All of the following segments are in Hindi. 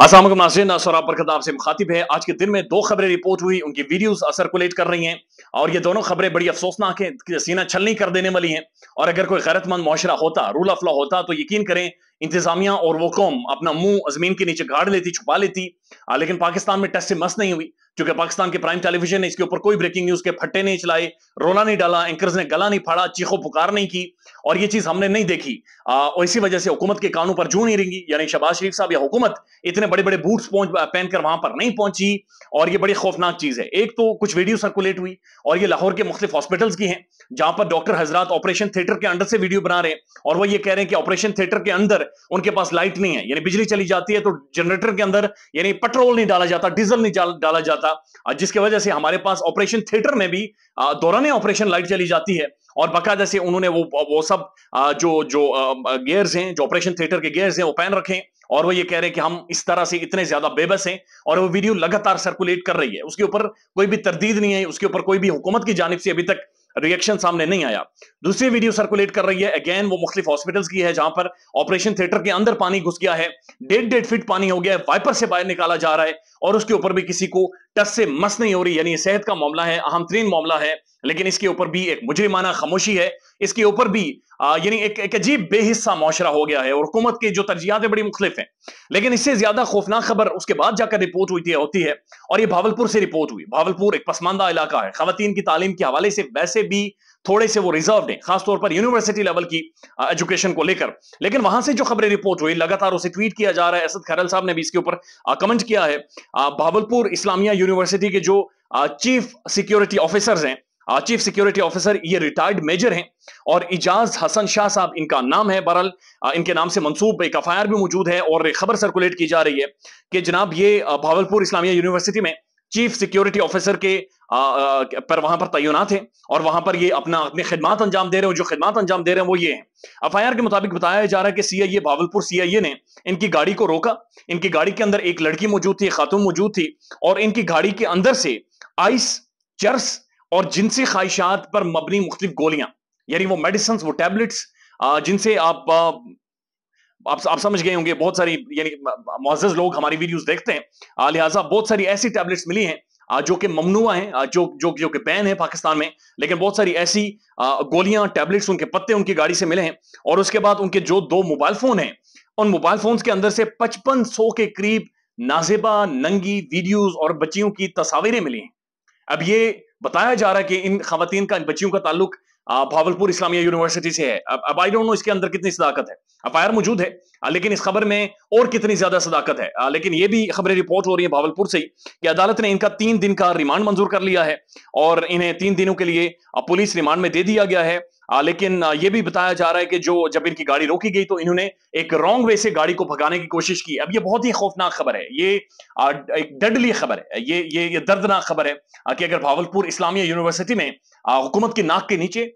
असलम नाजरन आप बरकत आपसे मुखातिब है आज के दिन में दो खबरें रिपोर्ट हुई उनकी वीडियोस सर्कुलेट कर रही हैं और ये दोनों खबरें बड़ी अफसोसनाक हैं सीना छलनी कर देने वाली हैं और अगर कोई गैरतमंद माशरा होता रूल ऑफ लॉ होता तो यकीन करें इंतजामिया और वो कौम अपना मुंह जमीन के नीचे गाड़ लेती छुपा लेती लेकिन पाकिस्तान में टेस्ट से मस नहीं हुई क्योंकि पाकिस्तान के प्राइम टेलीविजन ने इसके ऊपर कोई ब्रेकिंग न्यूज के फट्टे नहीं चलाए रोना नहीं डाला एंकर्स ने गला नहीं फाड़ा चीखो पुकार नहीं की और ये चीज हमने नहीं देखी आ, और इसी वजह से हुकूमत के कानों पर जू नहीं रहेंगी यानी शबाज शरीफ साहब या हुकूमत इतने बड़े बड़े बूट्स पहनकर वहां पर नहीं पहुंची और ये बड़ी खौफनाक चीज है एक तो कुछ वीडियो सर्कुलेट हुई और ये लाहौर के मुख्तलिफ हॉस्पिटल की हैं जहां पर डॉक्टर हजरात ऑपरेशन थिएटर के अंडर से वीडियो बना रहे हैं और वो ये कह रहे हैं कि ऑपरेशन थिएटर के अंदर उनके पास लाइट नहीं है यानी बिजली चली जाती है तो जनरेटर के अंदर यानी पेट्रोल नहीं डाला जाता डीजल नहीं डाला जाता था जिसके वजह से हमारे पास ऑपरेशन थिएटर में भी दौरान ऑपरेशन लाइट चली जाती है और बकायदा से उन्होंने वो वो सब जो जो गेयर्स हैं जो ऑपरेशन थिएटर के गेयर्स हैं वो पहन रखे और वो ये कह रहे हैं कि हम इस तरह से इतने ज्यादा बेबस हैं और वो वीडियो लगातार सर्कुलेट कर रही है उसके ऊपर कोई भी तरदीद नहीं है उसके ऊपर कोई भी हुकूमत की जानब से अभी तक रिएक्शन सामने नहीं आया दूसरी वीडियो सर्कुलेट कर रही है अगेन वो मुख्तलिफ हॉस्पिटल्स की है जहां पर ऑपरेशन थिएटर के अंदर पानी घुस गया है डेढ़ डेढ़ फीट पानी हो गया है वाइपर से बाहर निकाला जा रहा है और उसके ऊपर भी किसी को टस से मस नहीं हो रही यानी सेहत का मामला है अहम तरीन मामला है लेकिन इसके ऊपर भी एक मुजरिमाना खामोशी है इसके ऊपर भी यानी एक, एक अजीब बेहिस्सा माशरा हो गया है और हुकूमत की जो है बड़ी मुख्तलिफ हैं लेकिन इससे ज्यादा खौफनाक खबर उसके बाद जाकर रिपोर्ट हुई होती है और ये भावलपुर से रिपोर्ट हुई भावलपुर एक पसमानदा इलाका है खातन की तालीम के हवाले से वैसे भी थोड़े से वो रिजर्व है खासतौर पर यूनिवर्सिटी लेवल की एजुकेशन को लेकर लेकिन वहां से जो खबरें रिपोर्ट हुई लगातार उसे ट्वीट किया जा रहा है असद खरल साहब ने भी इसके ऊपर कमेंट किया है भावलपुर इस्लामिया यूनिवर्सिटी के जो चीफ सिक्योरिटी ऑफिसर्स हैं चीफ सिक्योरिटी ऑफिसर ये रिटायर्ड मेजर हैं और इजाज हसन शाह साहब इनका नाम है बहरल इनके नाम से मंसूब एक एफ भी मौजूद है और खबर सर्कुलेट की जा रही है कि जनाब ये भावलपुर इस्लामिया यूनिवर्सिटी में चीफ सिक्योरिटी ऑफिसर के आ, आ, पर वहां पर तैनात है और वहां पर ये अपना अपने खिदमत अंजाम दे रहे हैं जो खिदमत अंजाम दे रहे हैं वो ये हैं एफ के मुताबिक बताया जा रहा है कि सी आई ए भावलपुर सी आई ए ने इनकी गाड़ी को रोका इनकी गाड़ी के अंदर एक लड़की मौजूद थी खातून मौजूद थी और इनकी गाड़ी के अंदर से आइस चर्स और जिनसी ख्वाहिशात पर मबनी मुख्तलिफ गोलियां यानी वो मेडिसन वो टैबलेट्स जिनसे आप आप आप समझ गए होंगे बहुत सारी यानी मुआज लोग हमारी वीडियोस देखते हैं लिहाजा बहुत सारी ऐसी टैबलेट्स मिली हैं जो कि ममनुआ हैं जो जो जो कि बैन है पाकिस्तान में लेकिन बहुत सारी ऐसी गोलियां टैबलेट्स उनके पत्ते उनकी गाड़ी से मिले हैं और उसके बाद उनके जो दो मोबाइल फोन हैं उन मोबाइल फोन के अंदर से पचपन सौ के करीब नाजेबा नंगी वीडियोज और बच्चियों की तस्वीरें मिली हैं अब ये बताया जा रहा है कि इन खातन का इन बच्चियों का ताल्लुक भावलपुर इस्लामिया यूनिवर्सिटी से है अब अब आई डोंट नो इसके अंदर कितनी सदाकत है अफायर मौजूद है लेकिन इस खबर में और कितनी ज्यादा सदाकत है लेकिन ये भी खबरें रिपोर्ट हो रही है भावलपुर से ही कि अदालत ने इनका तीन दिन का रिमांड मंजूर कर लिया है और इन्हें तीन दिनों के लिए पुलिस रिमांड में दे दिया गया है आ, लेकिन ये भी बताया जा रहा है कि जो जब इनकी गाड़ी रोकी गई तो इन्होंने एक रॉन्ग वे से गाड़ी को भगाने की कोशिश की अब यह बहुत ही खौफनाक खबर है ये आ, एक डडली खबर है ये ये ये दर्दनाक खबर है कि अगर भावलपुर इस्लामिया यूनिवर्सिटी में हुकूमत की नाक के नीचे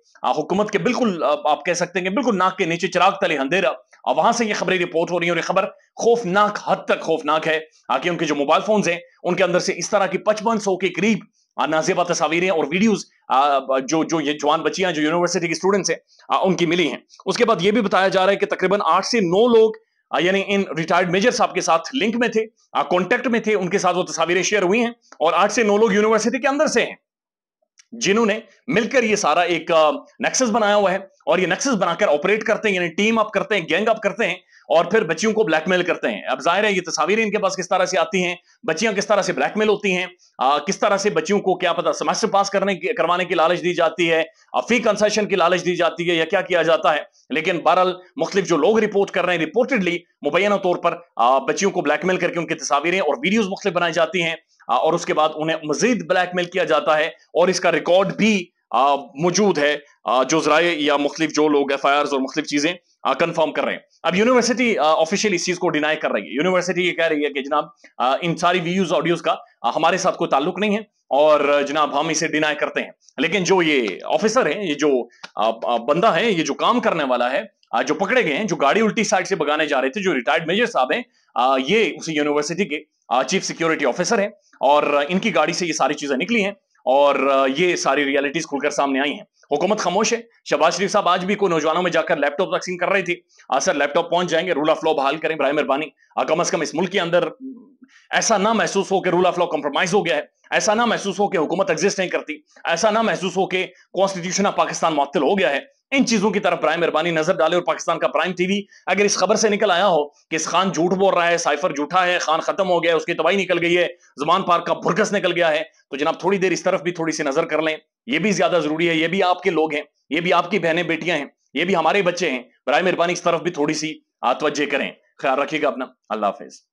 हुकूमत के बिल्कुल आप कह सकते हैं कि बिल्कुल नाक के नीचे चिराग तले अंधेरा और वहां से ये खबरें रिपोर्ट हो रही है और ये खबर खौफनाक हद तक खौफनाक है कि उनके जो मोबाइल फोन्स हैं उनके अंदर से इस तरह की पचपन सौ के करीब नाजियाबा तस्वीरें और वीडियोज जो जो ये जवान बच्चियां जो यूनिवर्सिटी की स्टूडेंट्स हैं उनकी मिली हैं उसके बाद ये भी बताया जा रहा है कि तकरीबन आठ से नौ लोग यानी इन रिटायर्ड मेजर साहब के साथ लिंक में थे कॉन्टेक्ट में थे उनके साथ वो तस्वीरें शेयर हुई हैं और आठ से नौ लोग यूनिवर्सिटी के अंदर से हैं जिन्होंने मिलकर ये सारा एक नेक्सस बनाया हुआ है और ये नेक्सस बनाकर ऑपरेट करते हैं यानी टीम अप करते हैं गैंग अप करते हैं और फिर बच्चियों को ब्लैकमेल करते हैं अब जाहिर है ये तस्वीरें इनके पास किस तरह से आती हैं बच्चियां किस तरह से ब्लैकमेल होती हैं किस तरह से बच्चियों को क्या पता सेमेस्टर पास करने करवाने की लालच दी जाती है फी कंसेशन की लालच दी जाती है या क्या किया जाता है लेकिन बहरल मुख्तलिफ जो लोग रिपोर्ट कर रहे हैं रिपोर्टेडली मुबैना तौर पर बच्चियों को ब्लैकमेल करके उनकी तस्वीरें और वीडियोज मुख्तलिफ बनाई जाती हैं और उसके बाद उन्हें मजीद ब्लैकमेल किया जाता है और इसका रिकॉर्ड भी मौजूद है जो जराए या मुख्तलिफ जो लोग एफ आई आर और मुख्तु चीज़ें कंफर्म कर रहे हैं अब यूनिवर्सिटी ऑफिशियल इस चीज को डिनाई कर रही है यूनिवर्सिटी ये कह रही है कि जनाब इन सारी व्यूज ऑडियोज का हमारे साथ कोई ताल्लुक नहीं है और जनाब हम इसे डिनाई करते हैं लेकिन जो ये ऑफिसर है ये जो बंदा है ये जो काम करने वाला है जो पकड़े गए हैं जो गाड़ी उल्टी साइड से भगाने जा रहे थे जो रिटायर्ड मेजर साहब हैं ये उसी यूनिवर्सिटी के चीफ सिक्योरिटी ऑफिसर हैं और इनकी गाड़ी से ये सारी चीजें निकली हैं और ये सारी रियलिटीज खुलकर सामने आई हैं हुकूमत खामोश है शबाज शरीफ साहब आज भी को नौजवानों में जाकर लैपटॉप तकसीम कर रही थी असर हाँ लैपटॉप पहुंच जाएंगे रूल ऑफ लॉ बहाल करें बर मेहरबानी हाँ, कम अज कम इस मुल्क के अंदर हम्म, ऐसा ना महसूस हो कि रूल ऑफ लॉ कॉम्प्रोमाइज हो गया है ऐसा ना महसूस हो कि हुकूमत एग्जिस्ट नहीं करती ऐसा ना महसूस हो कि कॉन्स्टिट्यूशन ऑफ पाकिस्तान मुअल हो गया है इन चीजों की तरफ प्राय मेहरबानी नजर डाले और पाकिस्तान का प्राइम टीवी अगर इस खबर से निकल आया हो कि इस खान झूठ बोल रहा है साइफर झूठा है खान खत्म हो गया उसकी तबाही निकल गई है जुमान पार्क का भुरकस निकल गया है तो जनाब थोड़ी देर इस तरफ भी थोड़ी सी नजर कर लें यह भी ज्यादा जरूरी है ये भी आपके लोग हैं ये भी आपकी बहनें बेटियां हैं ये भी हमारे बच्चे हैं बर मेहरबानी इस तरफ भी थोड़ी सी आतवजे करें ख्याल रखिएगा अपना अल्लाह हाफिज़